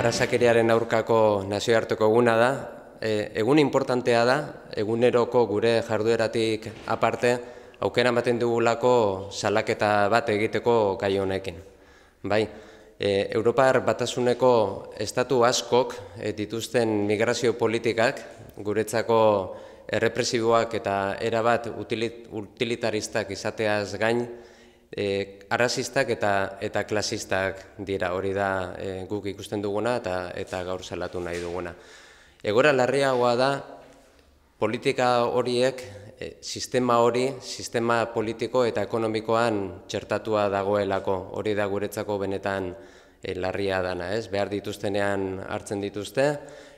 Arasakeriaren aurkako nazioarteko eguna da, e, egun importantea da, eguneroko gure jardueratik aparte, aukera ematen dugulako salaketa bat egiteko gai honekin. Bai, e, Europar batasuneko estatu askok e, dituzten migrazio politikak, guretzako errepresiboak eta erabat utilitaristak izateaz gain, eh arrasistak eta eta klasistak dira. Hori da e, guk ikusten duguna eta eta gaur salatu nahi duguna. Egora larriagoa da politika horiek e, sistema hori, sistema politiko eta ekonomikoan txertatua dagoelako. Hori da guretzako benetan e, larria dana, ez? Behar dituztenean hartzen dituzte,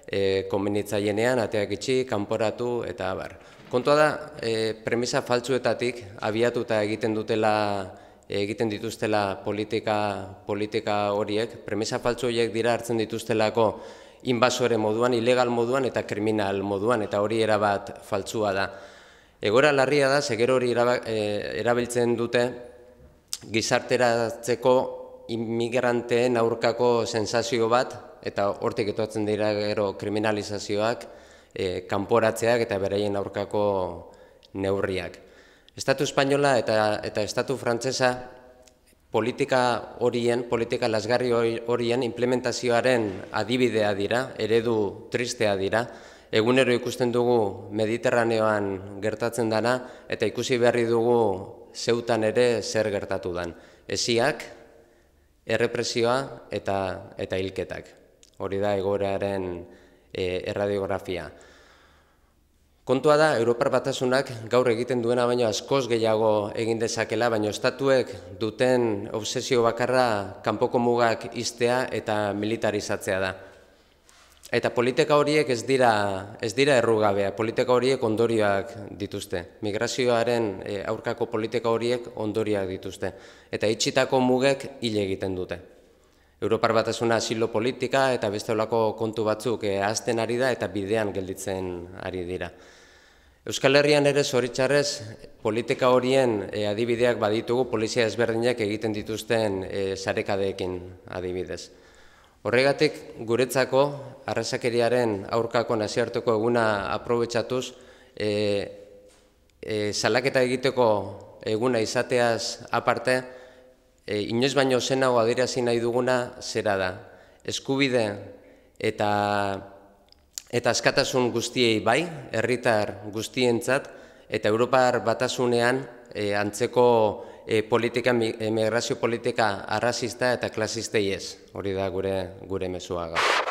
e, eh, konbenitzaienean, ateak itxi, kanporatu eta abar. Kontua da, e, premisa faltzuetatik abiatuta egiten dutela egiten dituztela politika, politika horiek, premisa faltzu dira hartzen dituztelako inbasore moduan, ilegal moduan eta kriminal moduan, eta hori erabat faltzua da. Egora larria da, seger hori erabiltzen dute gizarteratzeko inmigranteen aurkako sensazio bat, eta hortik etuatzen dira gero kriminalizazioak, e, kanporatzeak eta beraien aurkako neurriak. Estatu Espainola eta, eta Estatu Frantzesa politika horien, politika lasgarri horien implementazioaren adibidea dira, eredu tristea dira, egunero ikusten dugu Mediterraneoan gertatzen dana eta ikusi berri dugu zeutan ere zer gertatu dan. Eziak, errepresioa eta eta hilketak. Hori da egoraren e, erradiografia. Kontua da, Europar batasunak gaur egiten duena baino askoz gehiago egin dezakela, baino estatuek duten obsesio bakarra kanpoko mugak iztea eta militarizatzea da. Eta politika horiek ez dira, ez dira errugabea, politika horiek ondorioak dituzte. Migrazioaren eh, aurkako politika horiek ondorioak dituzte. Eta itxitako mugek hile egiten dute. Europar batasuna asilo politika eta beste olako kontu batzuk eh, azten ari da eta bidean gelditzen ari dira. Euskal Herrian ere zoritzarrez politika horien eh, adibideak baditugu polizia ezberdinak egiten dituzten sarekadeekin zarekadeekin adibidez. Horregatik guretzako arrasakeriaren aurkako nazioarteko eguna aprobetsatuz e, eh, e, eh, salaketa egiteko eguna izateaz aparte e, inoiz baino zenago adierazi nahi duguna zera da. Eskubide eta eta askatasun guztiei bai, herritar guztientzat eta Europar batasunean e, antzeko Eh, politika, emigrazio eh, politika arrazista eta klasistei ez. Hori da gure, gure mesua gau.